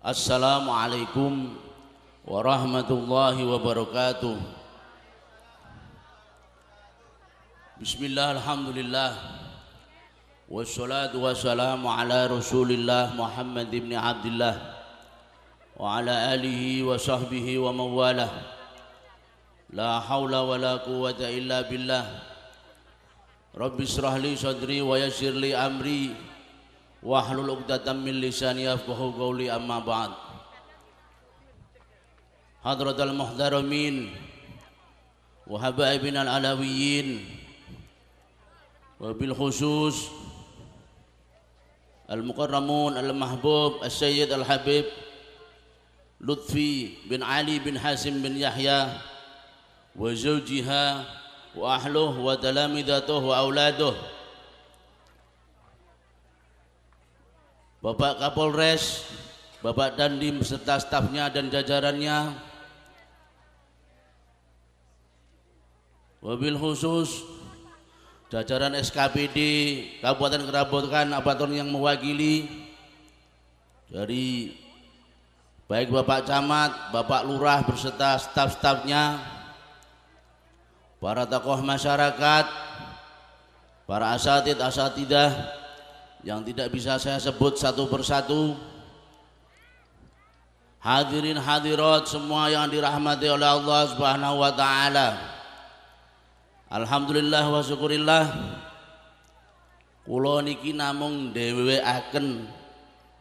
Assalamualaikum warahmatullahi wabarakatuh Bismillah alhamdulillah Wassalatu wassalamu ala rasulillah Muhammad ibn Abdullah Wa ala alihi wa sahbihi wa mawalah La hawla wa la quwata illa billah Rabbi israhli sadri wa yasirli amri واحلل عقدة من لساني يفقهوا قولي أما بعد حضرة المحترمين وحبائبنا العلويين وبالخصوص المكرمون المحبوب السيد الحبيب لطفي بن علي بن حاسم بن يحيى وزوجها وأهله وتلامذته وأولاده Bapak Kapolres, Bapak Dandim serta stafnya dan jajarannya, wabil khusus jajaran SKPD Kabupaten Kerabotkan Abaton yang mewakili dari baik Bapak Camat, Bapak Lurah berserta staf-stafnya, para tokoh masyarakat, para asatid asatidah, yang tidak bisa saya sebut satu persatu hadirin hadirat semua yang dirahmati oleh Allah Subhanahu wa taala Alhamdulillah wa syukurillah kula niki namung akan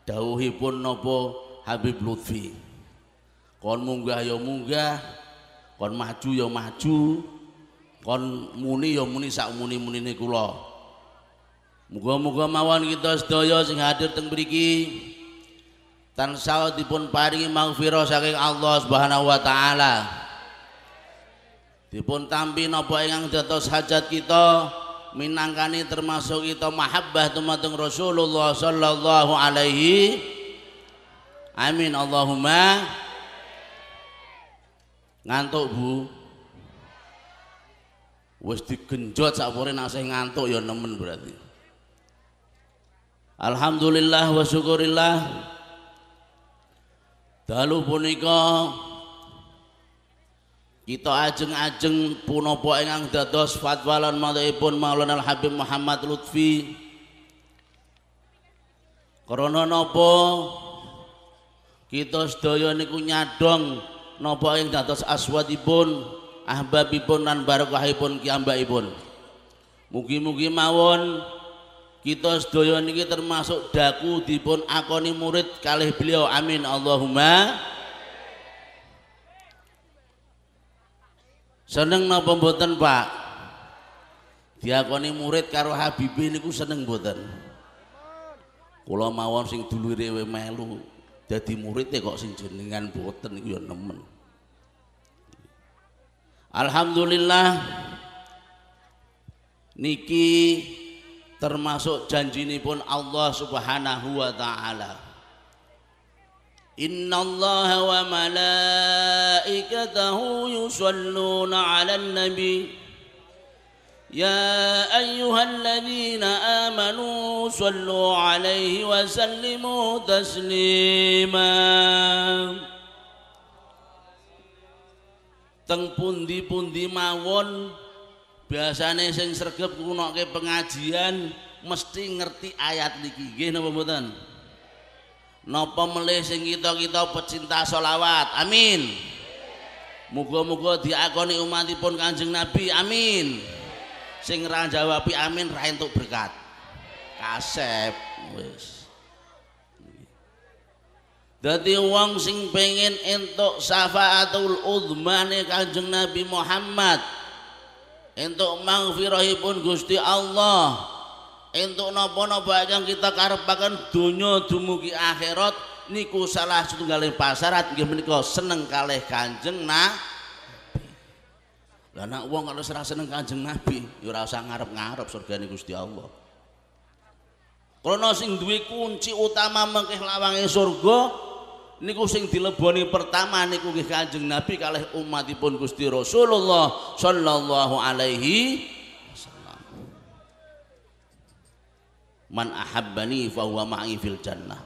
dauhipun nopo Habib Lutfi kon munggah ya munggah kon maju ya maju kon muni ya muni sak muni muni ni kulo. Moga-moga mawan kita sedaya sing hadir teng mriki tansah dipun paringi magfirah saking Allah Subhanahu wa taala. Dipun tampi napa ingkang dados hajat kita minangkani termasuk kita mahabbah tumateng Rasulullah sallallahu alaihi amin Allahumma ngantuk Bu wis digenjot sakpore nak sing ngantuk ya nemen berarti Alhamdulillah wa syukurillah dalu punika kita ajeng-ajeng punapa ingkang dados fatwa lan madhaipun al Habib Muhammad Lutfi Karena napa kita sedaya niku nyadong napa ing dados aswadipun ahbabipun lan barokahipun kiyambakipun mugi-mugi mawon kita sedaya niki termasuk daku dipun akoni murid kalih beliau amin Allahumma seneng napa mboten Pak diakoni murid karo Habibi niku seneng mboten kula mawon sing dulure melu dadi muridnya kok sing jenengan mboten niku ya nemen Alhamdulillah niki termasuk janji ini pun Allah Subhanahu wa taala Inna allaha wa malaikatahu yusalluna ala nabi ya أيها الذين Amanu Sallu Alaihi وسلموا Taslima teng pundi-pundi mawon biasanya sing sergap kunoke pengajian mesti ngerti ayat niki nggih napa mboten napa melih sing kita-kita pecinta sholawat amin muga-muga diakoni umatipun kanjeng nabi amin sing ra jawab amin ra entuk berkat kasep wis dadi wong sing pengen entuk syafaatul uzmane kanjeng nabi Muhammad untuk mangfirahipun gusti Allah untuk nopo-nopo yang kita karepakan dunia dumugi akhirat niku salah setunggalin pasarat gimana seneng kalih kanjeng nah lana uang kalau serah seneng kanjeng nabi yura usah ngarep-ngarep surga ini gusti Allah krono sing duwi kunci utama mengkeh lawangi surga niku sing dileboni pertama niku nggih Kanjeng Nabi kalih umatipun Gusti Rasulullah sallallahu alaihi wasallam. Man ahabbani fa huwa ma'i fil jannah.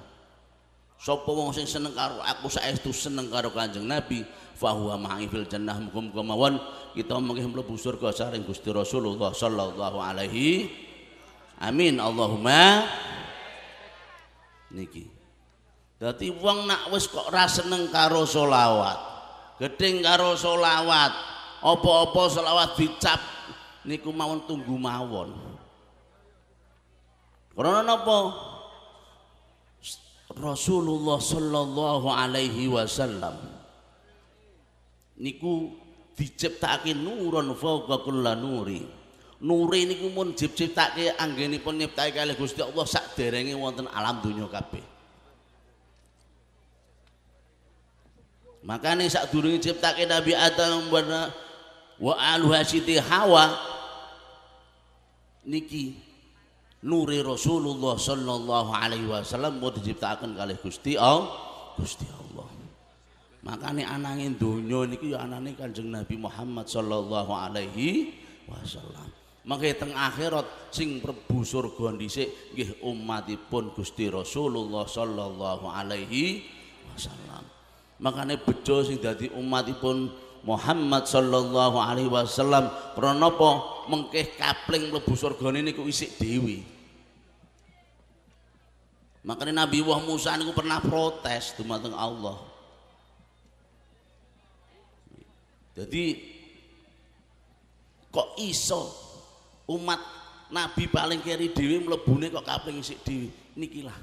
Sapa wong sing seneng karo aku saestu seneng karo Kanjeng Nabi fa huwa ma'i fil jannah muga-muga mawon kita mengke mlebu surga saring Gusti Rasulullah sallallahu alaihi Amin Allahumma niki Dadi wong nak wis kok ra seneng karo selawat. Gedeng karo selawat. Apa-apa selawat dicap niku mawon tunggu mawon. Karena napa? Rasulullah sallallahu alaihi wasallam niku diciptake nuron fauqa kullanuri. nuri. Nuri niku mun diciptake anggenipun nyiptake kalih Gusti Allah sak derenge wonten alam dunya kabeh. makanya saat dulu diciptakan Nabi Adam pada wa aluhasiti hawa niki nuri Rasulullah sallallahu alaihi wasallam mau diciptakan kali Gusti Allah Gusti Allah makanya anangin dunia niki ya anane kanjeng Nabi Muhammad sallallahu alaihi wasallam Makai teng akhirat sing rebu surga dhisik nggih umatipun Gusti Rasulullah sallallahu alaihi wasallam makanya bejo sing dadi pun Muhammad sallallahu alaihi wasallam pranapa mengke mengkeh kapling mlebu surga niku isik dewi makanya Nabi Wah Musa niku pernah protes dumateng Allah jadi kok iso umat Nabi paling kiri dewi mlebune kok kapling isik dewi nikilah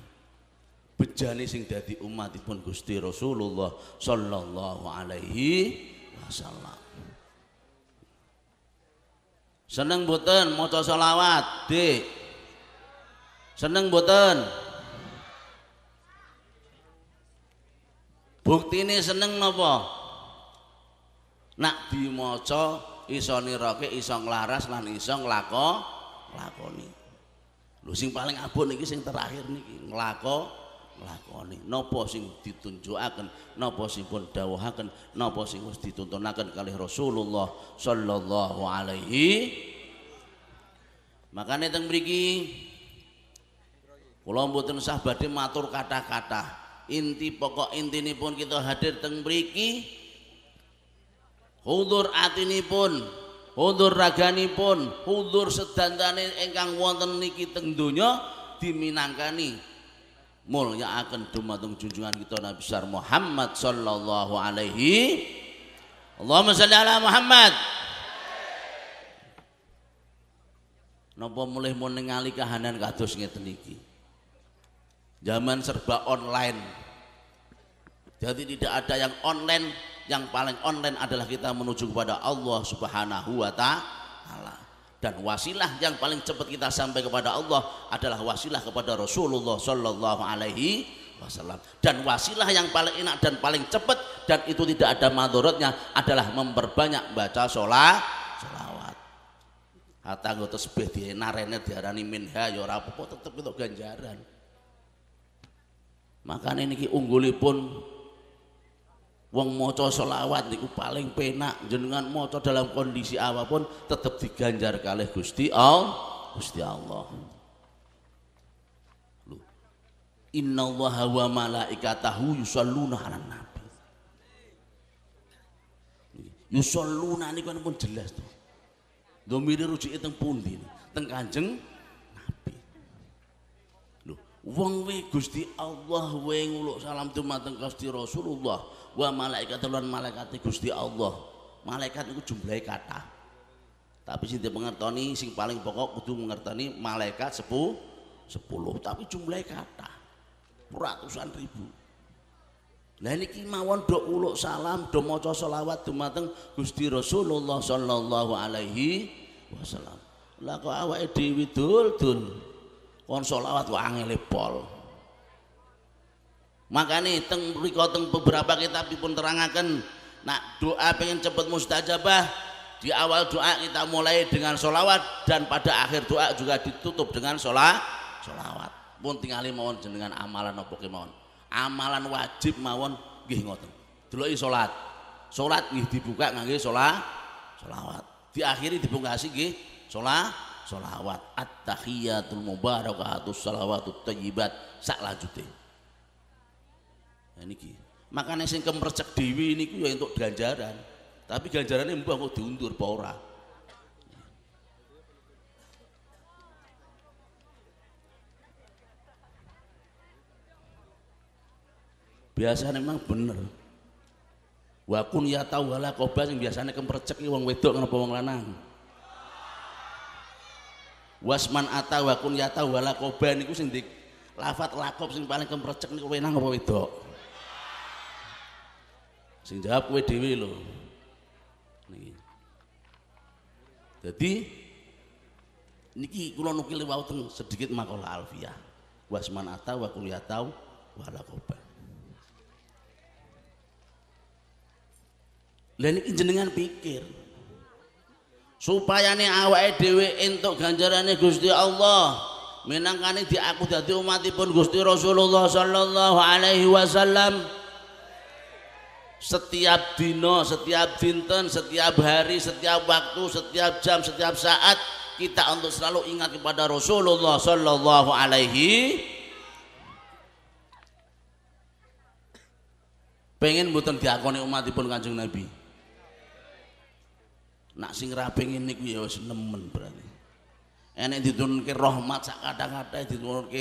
bejane sing dadi umatipun Gusti Rasulullah sallallahu alaihi wasallam. Seneng mboten maca selawat, Dik? Seneng mboten? Buktine seneng napa? Nak dimaca iso nirake, iso nglaras lan iso nglakoni. Lho sing paling abot niki sing terakhir niki, nglakoni lakoni nopo sing ditunjukaken nopo sing pun dawuhaken napa sing wis dituntunaken kalih Rasulullah sallallahu alaihi makane teng mriki kula mboten sah badhe matur kata-kata inti pokok intinipun kita hadir teng mriki hudur atinipun hudur raganipun hudur sedantane ingkang wonten niki teng donya diminangkani akan dumateng junjungan kita Nabi besar Muhammad sallallahu alaihi Allahumma salli ala Muhammad nopo mulih mau ningali kahanan kados ngeten iki Zaman serba online Jadi tidak ada yang online Yang paling online adalah kita menuju kepada Allah subhanahu wa ta'ala dan wasilah yang paling cepat kita sampai kepada Allah adalah wasilah kepada Rasulullah Shallallahu Alaihi Wasallam dan wasilah yang paling enak dan paling cepat dan itu tidak ada madorotnya adalah memperbanyak baca sholat sholawat kata gue tesbih di narene diarani minha ya ora tetep itu ganjaran makanya ini unggulipun Wong moco solawat niku paling penak jenengan moco dalam kondisi apapun tetap diganjar kalih Gusti Allah. Gusti Allah. Inna Allah wa malaikatahu yusalluna ala nabi. Yusalluna kan pun jelas tuh. Domire itu teng pundi? Teng Kanjeng Nabi. Lu, wong we Gusti Allah weng nguluk salam mateng Gusti Rasulullah wa malaikat lan malaikat Gusti Allah malaikat itu jumlahnya kata tapi sing pengertoni sing paling pokok kudu mengertoni malaikat sepuluh sepuluh tapi jumlahnya kata ratusan ribu nah ini mawon do uluk salam do maca selawat dumateng Gusti Rasulullah sallallahu alaihi wasallam lah kok awake dhewe dul dul kon selawat wae angel pol e makanya teng kau teng beberapa kita pun terangkan nak doa pengen cepat mustajabah di awal doa kita mulai dengan solawat dan pada akhir doa juga ditutup dengan solat solawat pun tingali mawon dengan amalan apa mohon amalan wajib mawon gih ngoten dulu solat solat gih dibuka ngaji sholat solawat diakhiri dibungkasi gih sholat solawat at-tahiyatul mubarakatuh salawatut thayyibat sak lanjutin Nah niki. Makane sing kemrecek ini niku ya untuk ganjaran. Tapi ganjarannya mbah kok diundur apa ora. Biasanya memang bener. Wa kun ya tahu wala koba sing biasane kemrecek ini wong wedok kenapa wong lanang. Wasman ata wa kun ya tahu wala koba niku sing di lafat lakop sing paling kemrecek niku wenang apa wedok. Sing jawab kowe dhewe lho. Niki. Dadi niki kula nukil wonten sedikit makalah alfiah. Wasman ata wa kulyatau tahu laqoba. Lah niki jenengan pikir supaya nih awake dhewe entuk nih Gusti Allah aku diaku umat umatipun Gusti Rasulullah sallallahu alaihi wasallam setiap dino, setiap dinten, setiap hari, setiap waktu, setiap jam, setiap saat kita untuk selalu ingat kepada Rasulullah sallallahu alaihi pengen buton diakoni umatipun Kanjeng Nabi. Nak sing ra pengen niku ya nemen berarti. Enek ditunjuk rahmat sak kata ditunjuk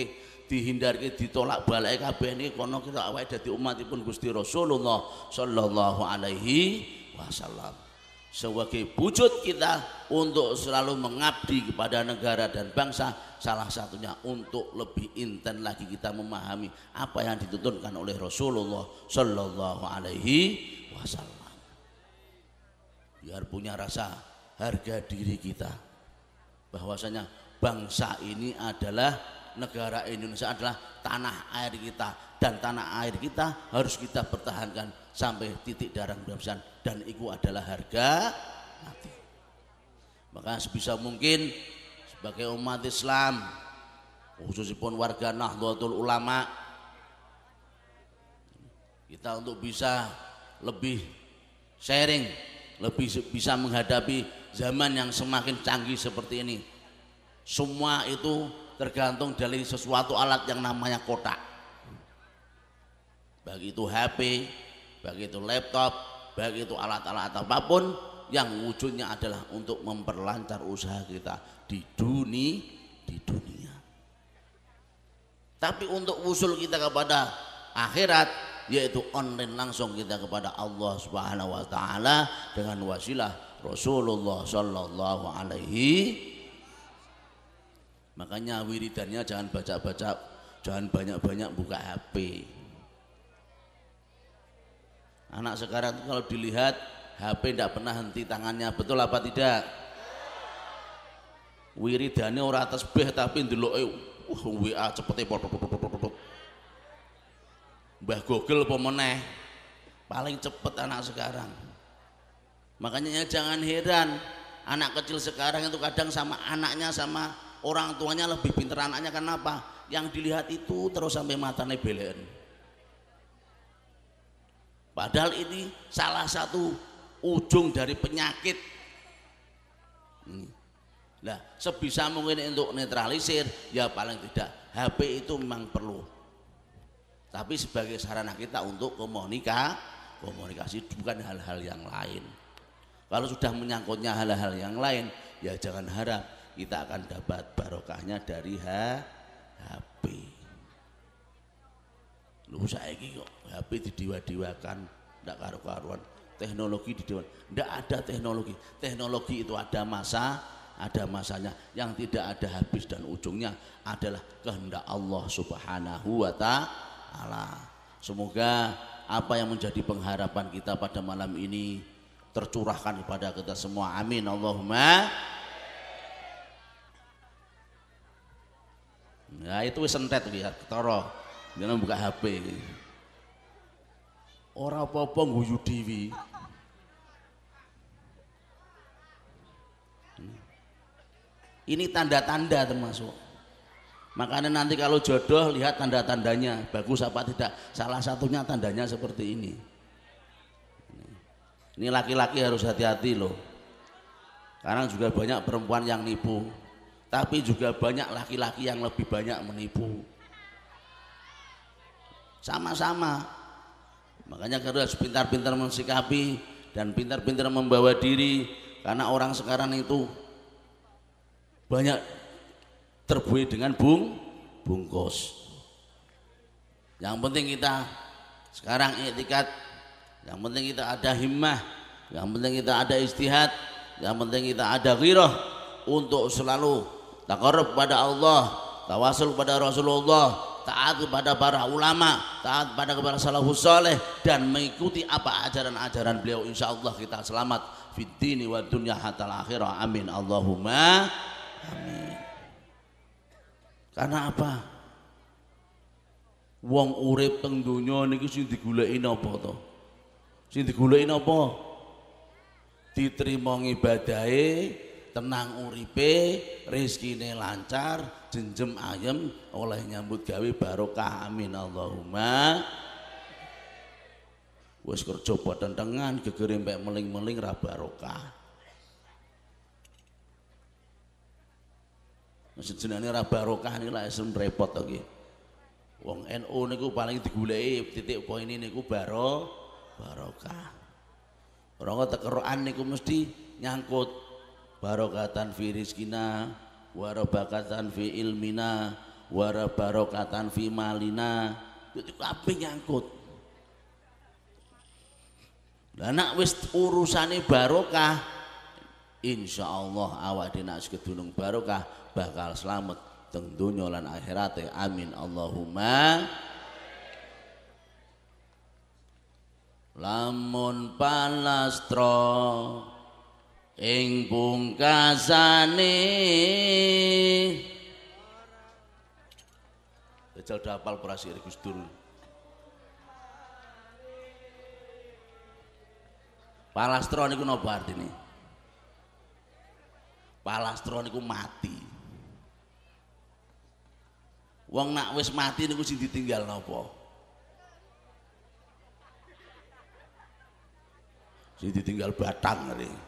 dihindari ditolak balai kabeh ini kono kita umat umat pun Gusti Rasulullah sallallahu alaihi wasallam sebagai wujud kita untuk selalu mengabdi kepada negara dan bangsa salah satunya untuk lebih intens lagi kita memahami apa yang dituntunkan oleh Rasulullah Shallallahu alaihi wasallam biar punya rasa harga diri kita bahwasanya bangsa ini adalah negara Indonesia adalah tanah air kita dan tanah air kita harus kita pertahankan sampai titik darah penghabisan dan itu adalah harga mati maka sebisa mungkin sebagai umat Islam khususipun warga Nahdlatul Ulama kita untuk bisa lebih sharing lebih bisa menghadapi zaman yang semakin canggih seperti ini semua itu tergantung dari sesuatu alat yang namanya kotak baik itu HP baik itu laptop baik itu alat-alat apapun yang wujudnya adalah untuk memperlancar usaha kita di dunia di dunia tapi untuk usul kita kepada akhirat yaitu online langsung kita kepada Allah Subhanahu wa taala dengan wasilah Rasulullah sallallahu alaihi Makanya wiridannya jangan baca-baca, jangan banyak-banyak buka HP. Anak sekarang itu kalau dilihat HP tidak pernah henti tangannya, betul apa tidak? Wiridannya orang atas beh tapi dulu wah WA cepetnya, Mbah Google pemeneh, Paling cepet anak sekarang. Makanya jangan heran anak kecil sekarang itu kadang sama anaknya sama orang tuanya lebih pinter anaknya kenapa yang dilihat itu terus sampai matanya belen padahal ini salah satu ujung dari penyakit nah sebisa mungkin untuk netralisir ya paling tidak HP itu memang perlu tapi sebagai sarana kita untuk komunikasi, komunikasi bukan hal-hal yang lain kalau sudah menyangkutnya hal-hal yang lain ya jangan harap kita akan dapat barokahnya dari ha, HP lu saya kok HP didewa-dewakan tidak karu-karuan teknologi di dewan tidak ada teknologi teknologi itu ada masa ada masanya yang tidak ada habis dan ujungnya adalah kehendak Allah subhanahu wa ta'ala semoga apa yang menjadi pengharapan kita pada malam ini tercurahkan kepada kita semua amin Allahumma Nah itu wis entet lihat ketara. Jangan buka HP. Ora apa-apa guyu dhewe. Hmm. Ini tanda-tanda termasuk. Makanya nanti kalau jodoh lihat tanda-tandanya bagus apa tidak. Salah satunya tandanya seperti ini. Ini laki-laki harus hati-hati loh. Sekarang juga banyak perempuan yang nipu tapi juga banyak laki-laki yang lebih banyak menipu sama-sama makanya kita harus pintar-pintar mensikapi dan pintar-pintar membawa diri karena orang sekarang itu banyak terbuai dengan bung bungkus yang penting kita sekarang etikat yang penting kita ada himmah yang penting kita ada istihad yang penting kita ada ghirah untuk selalu takarub pada Allah tawasul pada Rasulullah taat kepada para ulama, taat kepada para salafus soleh dan mengikuti apa ajaran-ajaran beliau insya Allah kita selamat fitni wa dunya hatta akhirah amin Allahumma amin karena apa wong urip teng donya niku sing digoleki napa to sing digoleki napa diterima ngibadahe tenang uripe, rezekine lancar, jenjem ayem oleh nyambut gawe barokah. Amin Allahumma. Wes kerja badan tengan gegere mek meling-meling ra barokah. Nah, Sejenane ra barokah niku lak isem repot to nggih. Wong NU niku paling digoleki titik poin niku baro barokah. Ora Quran niku mesti nyangkut barokatan fi rizkina warobakatan fi ilmina warabarokatan fi malina itu apa nyangkut dan nak wis urusannya barokah insya Allah awak dina sedunung barokah bakal selamat teng dunia lan akhiratnya, amin Allahumma lamun palastro ing pungkasane Dejal dapal kurasi Gus Dur Palastro niku napa artine Palastro niku mati Wong nak wis mati niku sing ditinggal napa Sing ditinggal batang ngene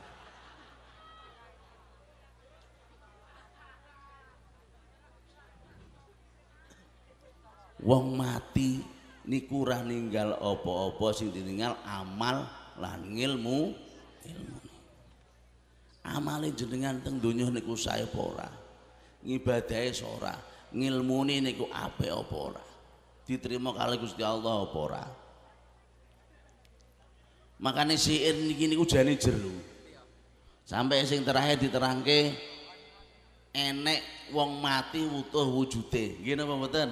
wong mati niku ora ninggal apa-apa sing ditinggal amal lan ngilmu ilmu amale jenengan teng donya niku sae apa ora ngibadahe ora ngilmune niku apik apa ora diterima kali Gusti Allah apa ora makane syair niki niku jane jero sampai sing terakhir diterangke enek wong mati wutuh wujude nggih napa mboten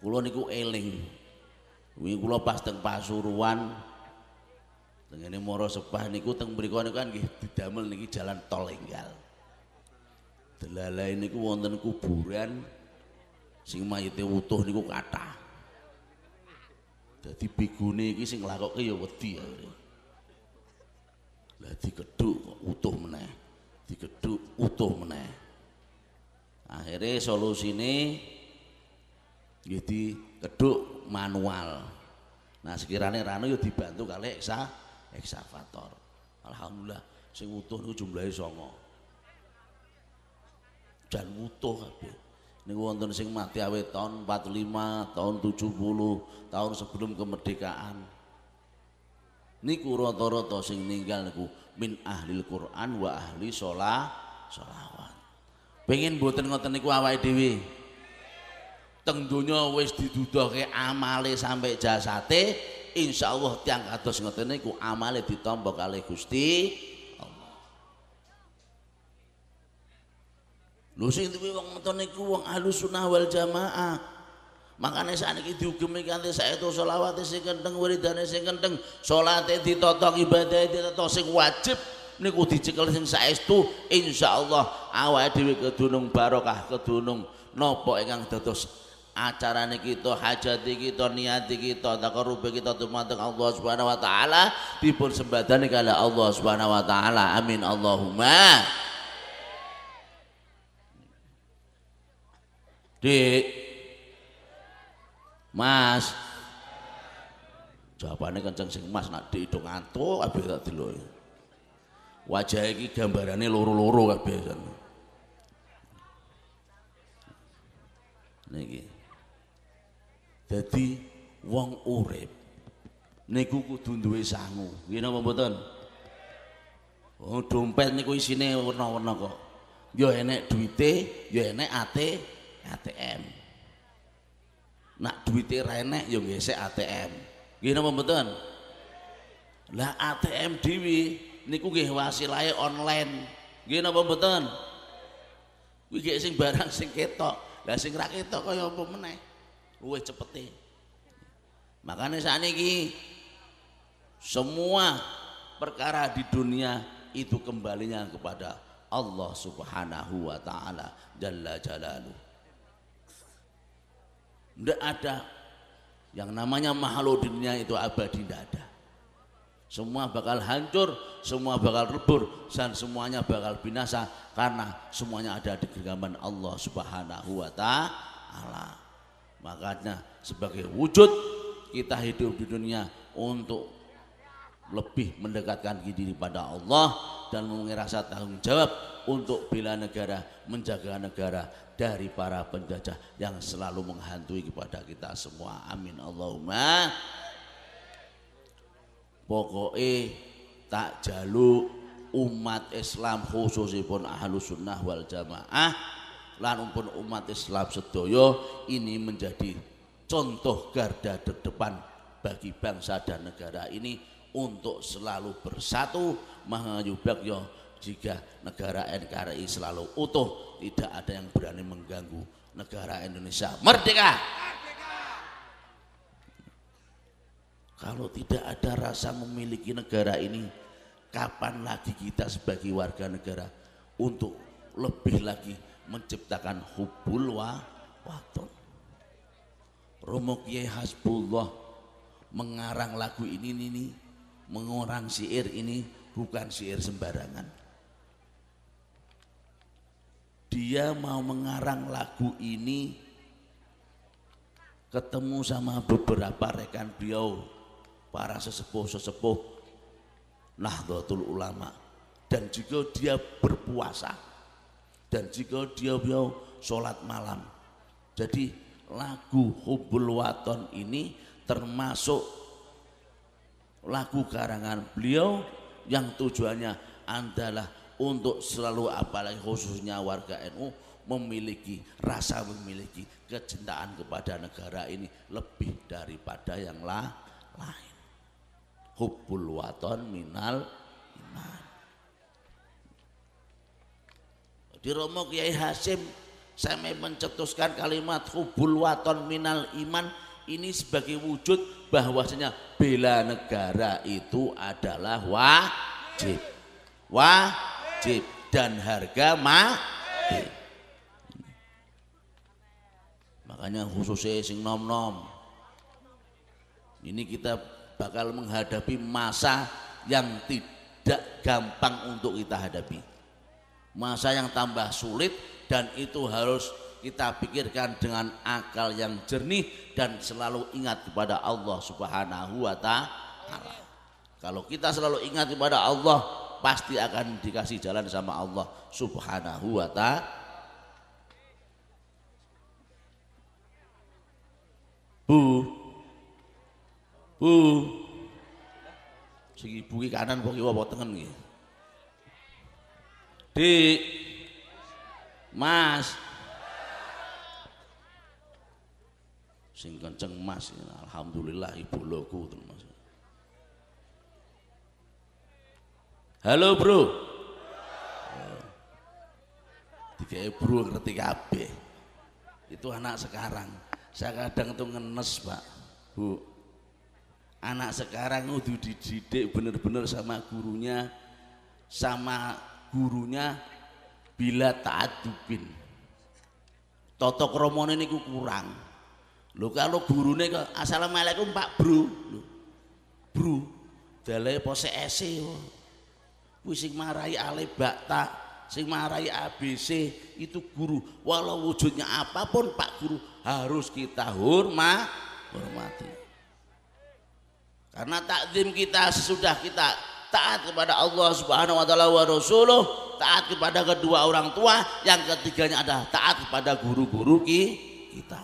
Kula niku eling. Wingi kula pas teng Pasuruan tengene Moro Sepah niku teng mriku niku kan nggih didamel niki jalan tol enggal. Delalae niku wonten kuburan sing mayite utuh niku kathah. Dadi bigune iki sing nglakoke ya wedi akhire. Ya. Lah digedhuk utuh meneh. Digedhuk utuh meneh. solusi solusine jadi keduk manual. Nah sekiranya rano yo dibantu kali eksa eksavator. Alhamdulillah sing utuh niku jumlahnya semua. Dan utuh kabeh. Niku wonten sing mati awet tahun 45, tahun 70, tahun sebelum kemerdekaan. Niku rata-rata sing ninggal niku min ahli Quran wa ahli sholat sholawat. Pengen buatan ngoten niku awake dhewe teng donya wis diduduhke amale sampai jasate Allah tiang kados ngoten niku amale ditampa kalih Gusti Allah lho sing duwe wong ngoten niku wong ahlus sunnah wal jamaah makanya saat ini diugemi kanti saya itu sholawatnya sing kenteng wiridannya sing kenteng sholatnya ditotok ibadahnya ditotong sing wajib niku dicekel sing saestu insyaallah awake dhewe kedunung barokah kedunung nopo ingkang dados acarane kita, hajat kita, niat kita, takarub kita dumateng Allah Subhanahu wa taala dipun sembadani kala Allah Subhanahu wa taala. Amin Allahumma. di Mas. Jawabannya kenceng sing Mas nak dihitung ngantuk kabeh tak delok. Wajah iki gambarane loro-loro kabeh. Niki. Dadi wong urip niku kudu duwe sangu. Nggih apa mboten? Oh, dompet niku isine werna-werna kok. Yo ya enek duwite, yo ya enek AT, ATM. Nak duwite ra enek yo ya gesek ATM. Nggih apa mboten? Lah ATM dhewe niku nggih wasilahe online. Nggih apa mboten? Kuwi sing barang sing ketok. Lah sing ra ketok kaya apa meneh? luwih cepete. Makanya saat ini semua perkara di dunia itu kembalinya kepada Allah Subhanahu wa taala jalla jalalu. Tidak ada yang namanya makhluk dunia itu abadi tidak ada. Semua bakal hancur, semua bakal rebur dan semuanya bakal binasa karena semuanya ada di genggaman Allah Subhanahu wa taala. Makanya sebagai wujud kita hidup di dunia untuk lebih mendekatkan diri pada Allah dan rasa tanggung jawab untuk bila negara, menjaga negara dari para penjajah yang selalu menghantui kepada kita semua. Amin Allahumma. Pokoknya tak jaluk umat Islam khususipun ahlu sunnah wal jamaah lan umpun umat Islam Sedoyo ini menjadi contoh garda terdepan bagi bangsa dan negara ini untuk selalu bersatu mengayubak yo jika negara NKRI selalu utuh tidak ada yang berani mengganggu negara Indonesia merdeka. kalau tidak ada rasa memiliki negara ini kapan lagi kita sebagai warga negara untuk lebih lagi menciptakan hubul wa waton. Romo Kiai Hasbullah mengarang lagu ini nini mengorang syair ini bukan syair sembarangan. Dia mau mengarang lagu ini ketemu sama beberapa rekan beliau para sesepuh-sesepuh Nahdlatul Ulama dan juga dia berpuasa dan jika dia beliau sholat malam jadi lagu Hubul Waton ini termasuk lagu karangan beliau yang tujuannya adalah untuk selalu apalagi khususnya warga NU memiliki rasa memiliki kecintaan kepada negara ini lebih daripada yang lain. hubul waton minal iman. di Romo Kiai Hasim saya mencetuskan kalimat hubul waton minal iman ini sebagai wujud bahwasanya bela negara itu adalah wajib wajib dan harga mati makanya khususnya sing nom nom ini kita bakal menghadapi masa yang tidak gampang untuk kita hadapi masa yang tambah sulit dan itu harus kita pikirkan dengan akal yang jernih dan selalu ingat kepada Allah Subhanahu wa taala. Kalau kita selalu ingat kepada Allah, pasti akan dikasih jalan sama Allah Subhanahu wa taala. Bu. Bu. segi ibu kanan kok kiwa apa Dik. Mas. Sing kenceng Mas. Alhamdulillah ibu loku Mas. Halo, Bro. Tiga Bro ngerti kabeh. Itu anak sekarang. Saya kadang tuh ngenes, Pak. Bu. Anak sekarang udah dididik bener-bener sama gurunya, sama gurunya bila taat dupin toto kromone niku kurang lo kalau gurunya kok assalamualaikum pak bro lu bro dalai pose ese kuwi sing marai ale bakta sing marai ABC itu guru walau wujudnya apapun pak guru harus kita hormat hormati karena takzim kita sesudah kita taat kepada Allah Subhanahu wa taala wa rasuluh, taat kepada kedua orang tua, yang ketiganya adalah taat kepada guru-guru kita.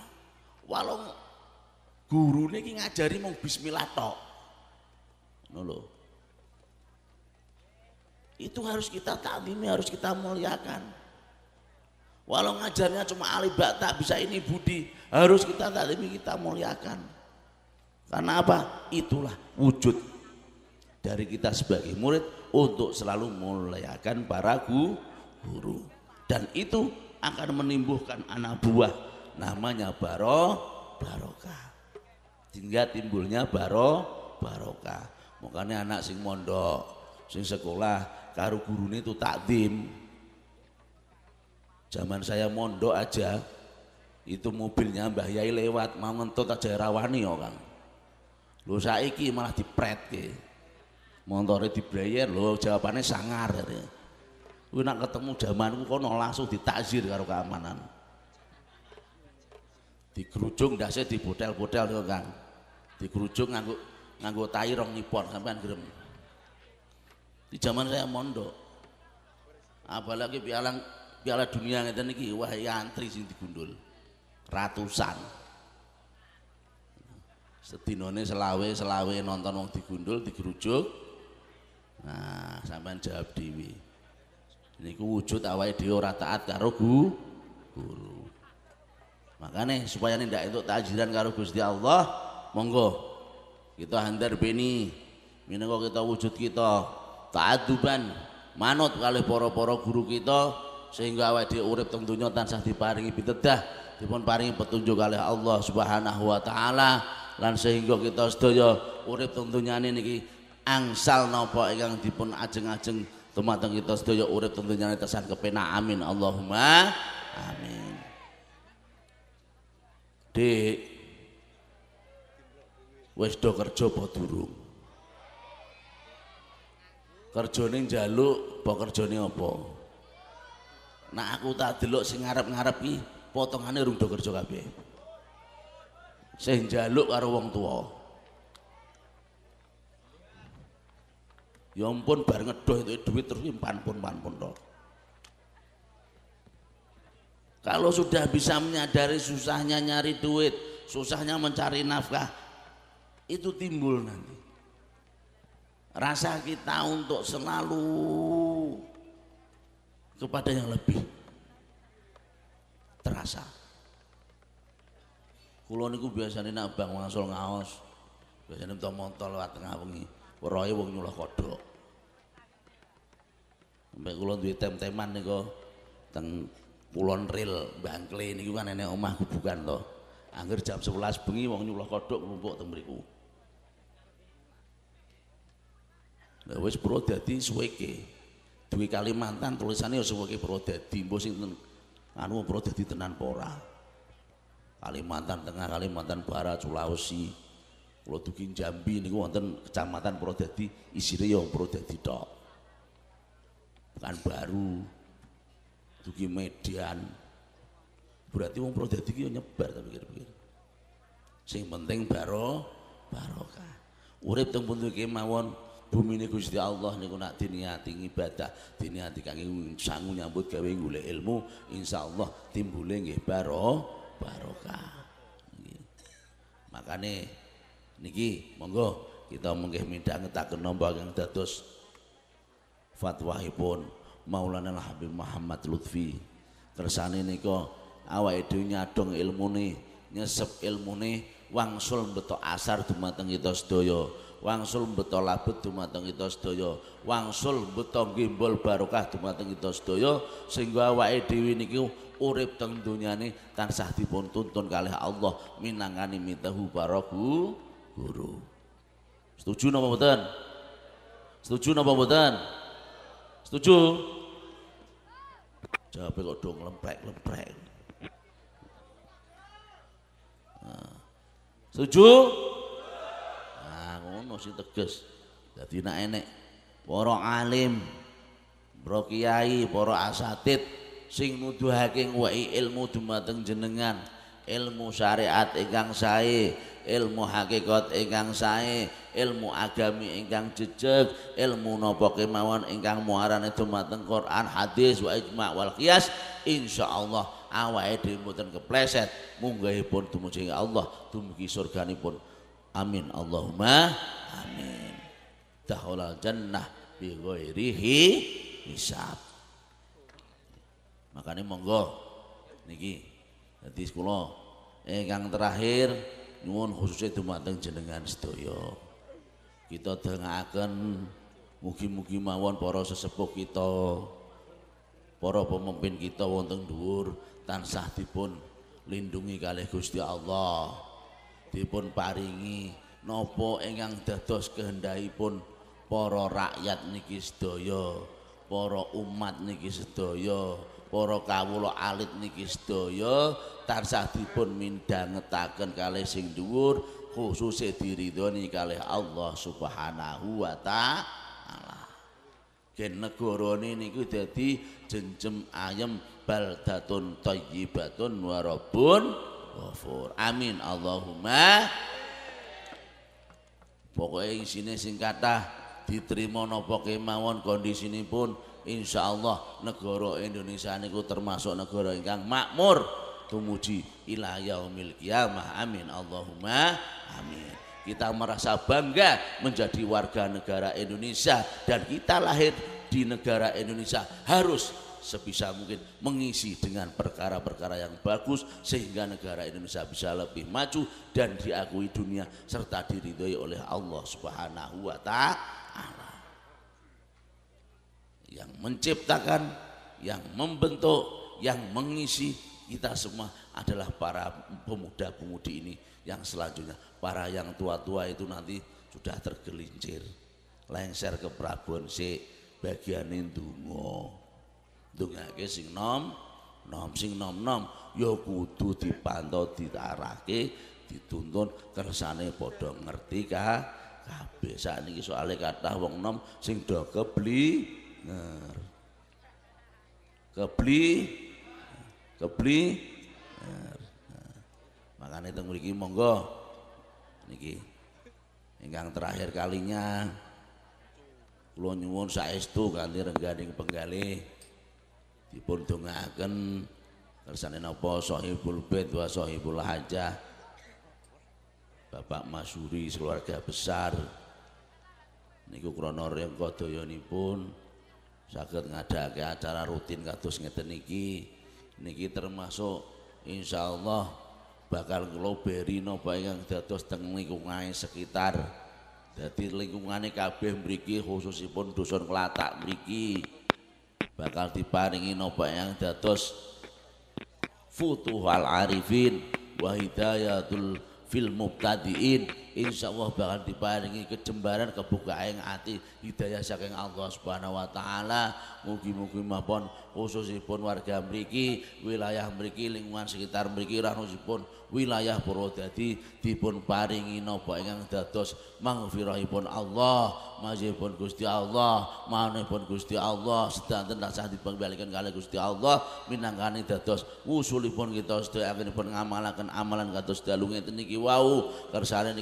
Walau guru ini ngajari mau bismillah tok. Nulo. Itu harus kita ini harus kita muliakan. Walau ngajarnya cuma alibak tak bisa ini budi, harus kita taklimi kita muliakan. Karena apa? Itulah wujud dari kita sebagai murid untuk selalu melayakan para guru dan itu akan menimbulkan anak buah namanya baro barokah hingga timbulnya baro barokah makanya anak sing mondo sing sekolah karo tuh itu takdim zaman saya mondok aja itu mobilnya Mbah Yai lewat mau ngentot aja rawani ya Kang lu saiki malah dipretke montore dibayar lho jawabannya sangar katanya. Kuwi nak ketemu jamanku kono langsung ditakzir karo keamanan. di Digerujung dasi di botel kan, Kang. Digerujung nganggo nganggo tai rong nipon sampean gerem. Di zaman saya mondok. Apalagi piala piala dunia ngeten iki wah antri sing digundul. Ratusan. setinone selawe selawe nonton wong digundul kerujung. Nah, sampean jawab dhewe. Niku wujud awake dhewe ora taat karo gu, guru. Makanya supaya ndak entuk takjiran karo Gusti Allah, monggo kita hantar beni minangka kita wujud kita taaduban manut kali poro-poro guru kita sehingga awake dhewe urip tentunya donya tansah diparingi pitedah, dipun paringi petunjuk oleh Allah Subhanahu wa taala lan sehingga kita sedaya urip tentunya ini niki angsal nopo ingkang dipun ajeng-ajeng tumateng kita sedaya urip tentunya tesan kepena, amin Allahumma amin Dik wis do kerja apa durung kerjane njaluk apa kerjane apa nah aku tak delok sing ngarep-ngarep iki potongane rung do kerja kabeh sing njaluk karo wong Ya ampun bar ngedoh itu duit terus impan pun pun toh. Kalau sudah bisa menyadari susahnya nyari duit, susahnya mencari nafkah, itu timbul nanti. Rasa kita untuk selalu kepada yang lebih terasa. Kuloniku itu biasanya nak bang ngaos, biasanya minta motor lewat tengah wengi. Weruhe wong nyuluh kodhok. Sampai kula duwe tem-teman nika teng Kulon Ril Bangkle niku kan enek omah bukan to. Angger jam 11 bengi wong nyuluh kodhok nglumpuk teng mriku. Lah wis Purwodadi suwe Duwe Kalimantan tulisane ya suwe iki Purwodadi, mbok sing anu Purwodadi tenan pora. Kalimantan Tengah, Kalimantan Barat, Sulawesi, kalau King Jambi niku wonten Kecamatan proteksi, isinya yang Purwodadi tok. Bukan baru. Dugi Median. Berarti wong Purwodadi ki ya nyebar tapi pikir-pikir. Sing penting baro barokah. Urip teng pundi kemawon bumi ini Gusti Allah niku nak diniati ibadah diniati kangge sangu nyambut gawe golek ilmu insyaallah timbule nggih baro barokah makane niki monggo kita mengge minta ngetaken nomba kang fatwa fatwahipun Maulana Habib Muhammad Lutfi kersane niko awa dhewe nyadong ilmune nyesep ilmune wangsul beto asar dumateng kita sedaya wangsul beto labet dumateng kita sedaya wangsul beto gimbol barokah dumateng kita sedaya sehingga awake dhewe niki urip teng nih tansah dipun tuntun kalih Allah minangani mitahu baraku guru. Setuju napa mboten? Setuju napa mboten? Setuju? Jawabe kok dong lemprek-lemprek. Nah, setuju? Nah, ngono si tegas. Dadi nak enek para alim, para kiai, para asatid sing nuduhake ngwehi ilmu dumateng jenengan, ilmu syariat ingkang sae, ilmu hakikat ingkang sae ilmu agami ingkang jejeg ilmu nopo kemawon ingkang itu mateng Quran hadis wa ijma wal qiyas insyaallah awake dhewe mboten kepleset munggahipun dumugi Allah dumugi pun amin Allahumma amin tahola jannah bi ghairihi hisab makanya monggo niki jadi kula ingkang terakhir nyuwun khususnya dumateng jenengan sedaya. Kita dengaken mugi-mugi mawon para sesepuh kita, para pemimpin kita wonten dhuwur tansah dipun lindungi kalih Gusti Allah. Dipun paringi napa ingkang dados kehendakipun para rakyat niki sedaya, para umat niki sedaya para kawula alit niki sedaya tansah dipun mindhangetaken kalih sing dhuwur khususe diridhoni kalih Allah Subhanahu wa taala. Gen negarane niku dadi jenjem ayem baldatun thayyibatun wa rabbun ghafur. Amin Allahumma. Pokoke isine sing kathah diterima napa kemawon kondisinipun insya Allah negara Indonesia niku termasuk negara ingkang makmur tumuji ilah yaumil kiamah amin Allahumma amin kita merasa bangga menjadi warga negara Indonesia dan kita lahir di negara Indonesia harus sebisa mungkin mengisi dengan perkara-perkara yang bagus sehingga negara Indonesia bisa lebih maju dan diakui dunia serta diridhoi oleh Allah Subhanahu wa taala yang menciptakan, yang membentuk, yang mengisi kita semua adalah para pemuda-pemudi ini yang selanjutnya para yang tua-tua itu nanti sudah tergelincir lengser ke Prabon si bagian dungo dungake sing nom nom sing nom nom ya kudu dipantau ditarake dituntun kersane podong ngerti kah kabeh ini soalnya kata wong nom sing do kebli benar kebeli kebeli makanya itu memiliki monggo niki ingkang terakhir kalinya kula nyuwun saestu kali rengganing penggali dipun dongaaken kersane napa sahibul bait wa sahibul hajah Bapak Masuri keluarga besar niku krana yoni pun sakit ngadake acara rutin kados ngeten niki niki termasuk insya Allah bakal kula beri yang ingkang dados teng lingkungan sekitar dadi lingkungane kabeh mriki khususipun dusun kelatak mriki bakal diparingi napa yang dados futuhal arifin wa hidayatul fil mubtadiin insya Allah bakal diparingi kejembaran kebuka yang hati hidayah saking Allah subhanahu wa ta'ala mugi-mugi mapun khususipun warga beriki wilayah mriki lingkungan sekitar mriki ranusipun wilayah Purwodadi dipun paringi napa ingkang dados maghfirahipun Allah majibun Gusti Allah maunipun Gusti Allah sedanten tansah dipengbalikeun kali Gusti Allah minangkani dados usulipun kita sedaya pun ngamalaken amalan kados dalu ngeten niki wau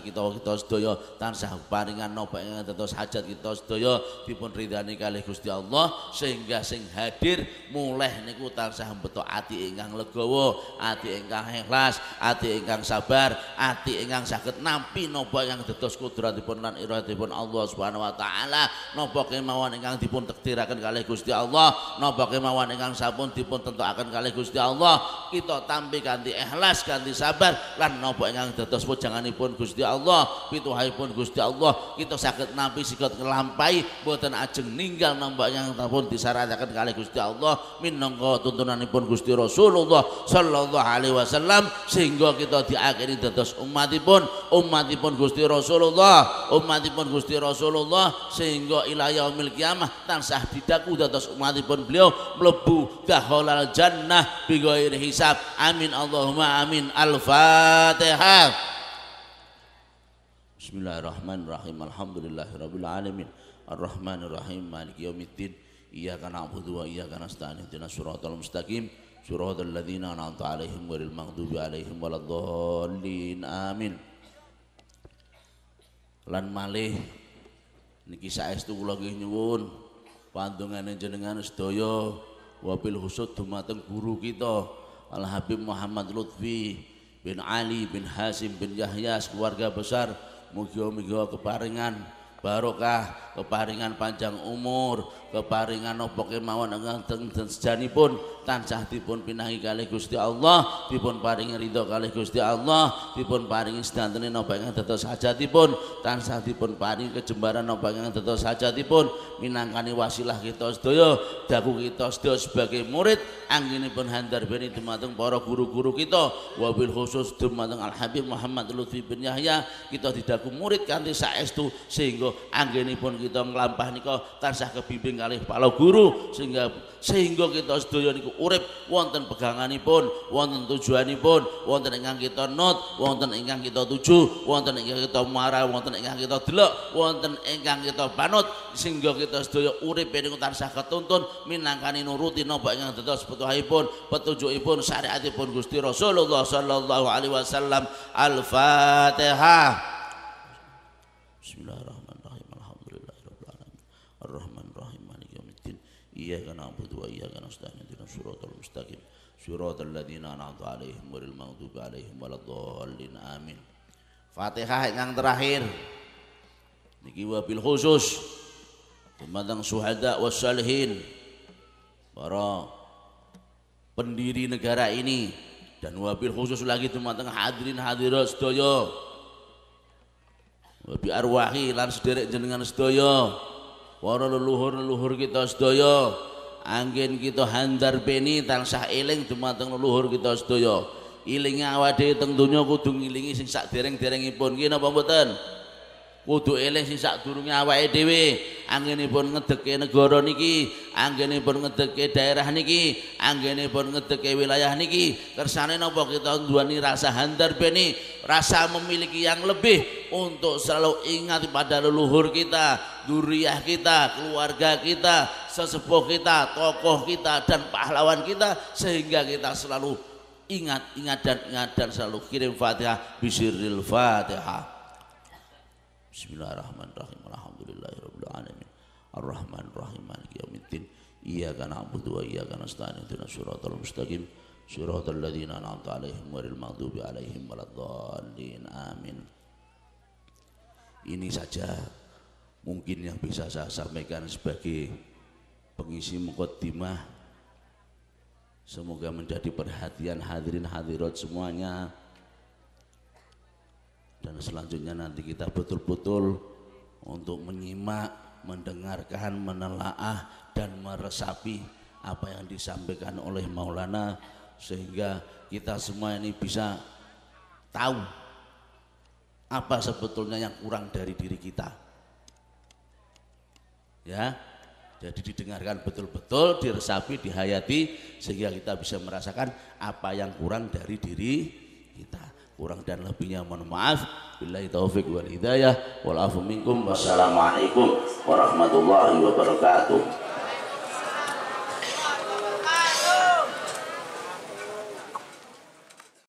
kita Jawa kita sedaya tansah paringan napa ing tetes hajat kita sedaya dipun ridani kalih Gusti Allah sehingga sing hadir mulai niku tansah betok ati ingkang legowo, ati ingkang ikhlas, ati ingkang sabar, ati ingkang saged nampi napa ingkang tetes kudratipun lan iradatipun Allah Subhanahu wa taala, napa kemawon ingkang dipun tektiraken kalih Gusti Allah, napa kemawon ingkang sampun dipun akan kalih Gusti Allah, kita tampi ganti ikhlas, ganti sabar lan napa ingkang jangan pujanganipun Gusti Allah Allah pituhahipun Gusti Allah kita sakit nampi sikot ngelampai buatan ajeng ninggal nambah yang pun disarankan kali Gusti Allah tuntunan tuntunanipun Gusti Rasulullah sallallahu alaihi wasallam sehingga kita diakhiri dados umatipun umatipun Gusti Rasulullah umatipun Gusti Rasulullah sehingga ilayah umil kiamah tansah didaku dados umatipun beliau melebu dakhalal jannah bigoir hisab amin Allahumma amin al-fatihah Bismillahirrahmanirrahim. Alhamdulillahirabbil alamin. Arrahmanirrahim. Maliki yaumiddin. Iyyaka na'budu wa iyyaka nasta'in. Ihdinash shiratal mustaqim. Shiratal ladzina an'amta 'alaihim ghairil maghdubi 'alaihim waladdallin. Amin. Lan malih niki saestu kula nyuwun pandongane jenengan sedaya wabil husud dumateng guru kita Al Habib Muhammad Lutfi bin Ali bin Hasim bin Yahya keluarga besar muga-muga keparingan barokah keparingan panjang umur keparingan nopo kemawon ingkang sejani pun tansah dipun pinahi kali Gusti Allah dipun paringi ridho kali Gusti Allah dipun paringi sedanten napa ingkang saja hajatipun tansah dipun paringi kejembaran napa ingkang saja hajatipun minangkani wasilah kita sedaya daku kita sedaya sebagai murid anggenipun hantar beni dumateng para guru-guru kita wabil khusus dumateng Al Habib Muhammad Lutfi bin Yahya kita didaku murid saes saestu sehingga anggenipun kita nglampah nika tansah kebimbing kalih Pak Guru sehingga sehingga kita sedaya niku urip wonten peganganipun, wonten tujuanipun, wonten ingkang kita not, wonten ingkang kita tuju, wonten ingkang kita marah, wonten ingkang kita delok, wonten ingkang kita panut sehingga kita sedaya urip niku tansah ketuntun minangkani nuruti napa ingkang dados petuhipun, petunjukipun, syariatipun Gusti Rasulullah sallallahu alaihi wasallam. Al-Fatihah. Bismillahirrahmanirrahim. الرحمن الرحيم مالك يوم الدين إياك نعبد وإياك نستعين اهدنا الصراط المستقيم صراط الذين أنعمت عليهم غير المغضوب عليهم ولا الضالين آمين Fatihah yang terakhir niki wabil khusus tentang suhada wasalihin para pendiri negara ini dan wabil khusus lagi tentang hadirin hadirat sedaya wabi arwahi lan sederek jenengan sedaya para leluhur-leluhur kita sedaya angin kita handar peni tansah eling dumateng leluhur kita sedaya ilingi awake teng donya kudu ngilingi sing sak dereng-derengipun ki napa mboten kudu eling sing sadurunge awake dhewe anggenipun ngedeke negara niki anggenipun ngedeke daerah niki anggenipun ngedeke wilayah niki kersane napa kita duweni rasa handar beni rasa memiliki yang lebih untuk selalu ingat pada leluhur kita duriah kita, keluarga kita, sesepuh kita, tokoh kita dan pahlawan kita sehingga kita selalu ingat, ingat dan ingat dan selalu kirim Fatihah bisiril Fatihah. Bismillahirrahmanirrahim. alhamdulillahirrahmanirrahim, ar-Rahmanirrahim, al yaumiddin. iyaka na'budu wa iyyaka nasta'in. surat al mustaqim. al-ladhina an'amta 'alaihim ghairil maghdubi 'alaihim waladdallin. Amin. Ini saja mungkin yang bisa saya sampaikan sebagai pengisi mukaddimah semoga menjadi perhatian hadirin hadirat semuanya dan selanjutnya nanti kita betul-betul untuk menyimak mendengarkan menelaah dan meresapi apa yang disampaikan oleh Maulana sehingga kita semua ini bisa tahu apa sebetulnya yang kurang dari diri kita ya jadi didengarkan betul-betul diresapi dihayati sehingga kita bisa merasakan apa yang kurang dari diri kita kurang dan lebihnya mohon maaf billahi taufik wal hidayah wal afu minkum wassalamualaikum warahmatullahi wabarakatuh